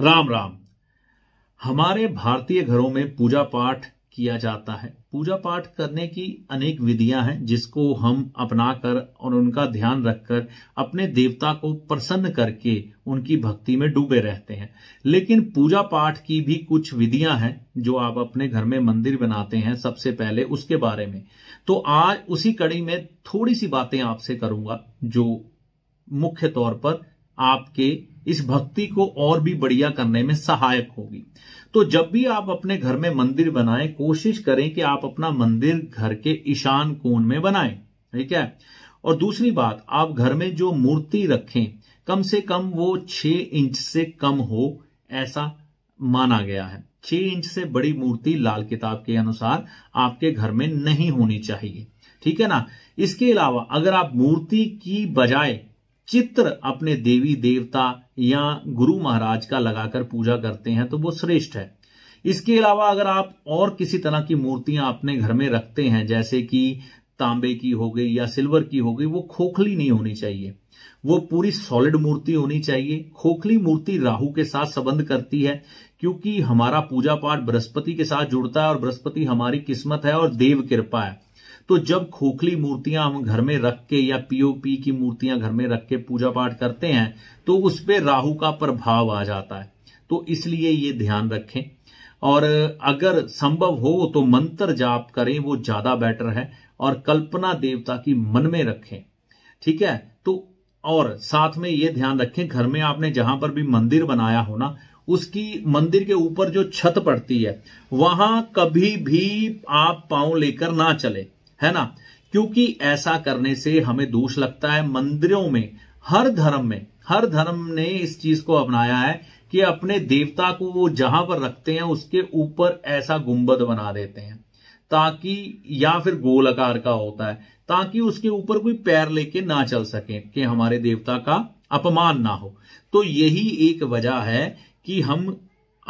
राम राम हमारे भारतीय घरों में पूजा पाठ किया जाता है पूजा पाठ करने की अनेक विधियां हैं जिसको हम अपना कर और उनका ध्यान रखकर अपने देवता को प्रसन्न करके उनकी भक्ति में डूबे रहते हैं लेकिन पूजा पाठ की भी कुछ विधियां हैं जो आप अपने घर में मंदिर बनाते हैं सबसे पहले उसके बारे में तो आज उसी कड़ी में थोड़ी सी बातें आपसे करूंगा जो मुख्य तौर पर आपके इस भक्ति को और भी बढ़िया करने में सहायक होगी तो जब भी आप अपने घर में मंदिर बनाएं कोशिश करें कि आप अपना मंदिर घर के ईशान कोण में बनाएं ठीक है और दूसरी बात आप घर में जो मूर्ति रखें कम से कम वो छह इंच से कम हो ऐसा माना गया है छह इंच से बड़ी मूर्ति लाल किताब के अनुसार आपके घर में नहीं होनी चाहिए ठीक है ना इसके अलावा अगर आप मूर्ति की बजाय चित्र अपने देवी देवता या गुरु महाराज का लगाकर पूजा करते हैं तो वो श्रेष्ठ है इसके अलावा अगर आप और किसी तरह की मूर्तियां अपने घर में रखते हैं जैसे कि तांबे की हो गई या सिल्वर की हो गई वो खोखली नहीं होनी चाहिए वो पूरी सॉलिड मूर्ति होनी चाहिए खोखली मूर्ति राहु के साथ संबंध करती है क्योंकि हमारा पूजा पाठ बृहस्पति के साथ जुड़ता है और बृहस्पति हमारी किस्मत है और देव कृपा है तो जब खोखली मूर्तियां हम घर में रख के या पीओपी की मूर्तियां घर में रख के पूजा पाठ करते हैं तो उस पर राहु का प्रभाव आ जाता है तो इसलिए ये ध्यान रखें और अगर संभव हो तो मंत्र जाप करें वो ज्यादा बेटर है और कल्पना देवता की मन में रखें ठीक है तो और साथ में ये ध्यान रखें घर में आपने जहां पर भी मंदिर बनाया हो ना उसकी मंदिर के ऊपर जो छत पड़ती है वहां कभी भी आप पांव लेकर ना चले है ना क्योंकि ऐसा करने से हमें दोष लगता है मंदिरों में हर धर्म में हर धर्म ने इस चीज को अपनाया है कि अपने देवता को वो जहां पर रखते हैं उसके ऊपर ऐसा गुंबद बना देते हैं ताकि या फिर गोल आकार का होता है ताकि उसके ऊपर कोई पैर लेके ना चल सके कि हमारे देवता का अपमान ना हो तो यही एक वजह है कि हम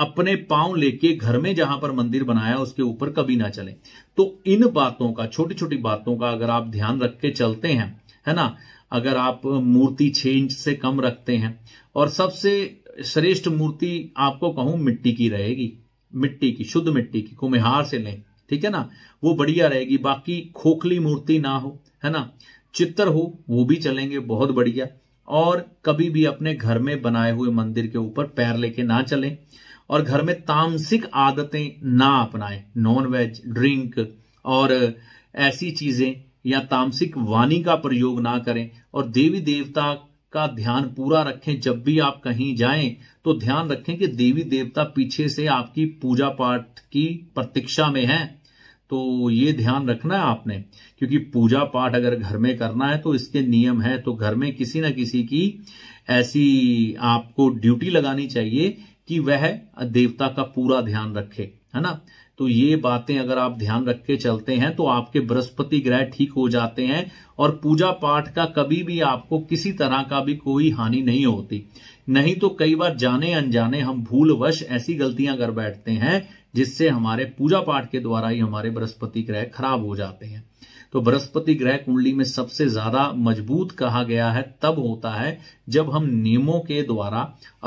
अपने पांव लेके घर में जहां पर मंदिर बनाया उसके ऊपर कभी ना चले तो इन बातों का छोटी छोटी बातों का अगर आप ध्यान रख के चलते हैं है ना अगर आप मूर्ति छह इंच से कम रखते हैं और सबसे श्रेष्ठ मूर्ति आपको कहूं मिट्टी की रहेगी मिट्टी की शुद्ध मिट्टी की कुम्हार से लें ठीक है ना वो बढ़िया रहेगी बाकी खोखली मूर्ति ना हो है ना चित्र हो वो भी चलेंगे बहुत बढ़िया और कभी भी अपने घर में बनाए हुए मंदिर के ऊपर पैर लेके ना चलें और घर में तामसिक आदतें ना अपनाएं नॉन वेज ड्रिंक और ऐसी चीजें या तामसिक वाणी का प्रयोग ना करें और देवी देवता का ध्यान पूरा रखें जब भी आप कहीं जाएं तो ध्यान रखें कि देवी देवता पीछे से आपकी पूजा पाठ की प्रतीक्षा में है तो ये ध्यान रखना है आपने क्योंकि पूजा पाठ अगर घर में करना है तो इसके नियम है तो घर में किसी ना किसी की ऐसी आपको ड्यूटी लगानी चाहिए कि वह देवता का पूरा ध्यान रखे है ना तो ये बातें अगर आप ध्यान रख के चलते हैं तो आपके बृहस्पति ग्रह ठीक हो जाते हैं और पूजा पाठ का कभी भी आपको किसी तरह का भी कोई हानि नहीं होती नहीं तो कई बार जाने अनजाने हम भूलवश ऐसी गलतियां कर बैठते हैं जिससे हमारे पूजा पाठ के द्वारा ही हमारे बृहस्पति ग्रह खराब हो जाते हैं तो बृहस्पति ग्रह कुंडली में सबसे ज्यादा मजबूत कहा गया है तब होता है जब हम नियमों के द्वारा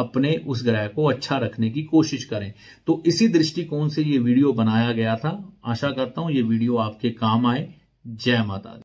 अपने उस ग्रह को अच्छा रखने की कोशिश करें तो इसी दृष्टिकोण से ये वीडियो बनाया गया था आशा करता हूं ये वीडियो आपके काम आए जय माता दी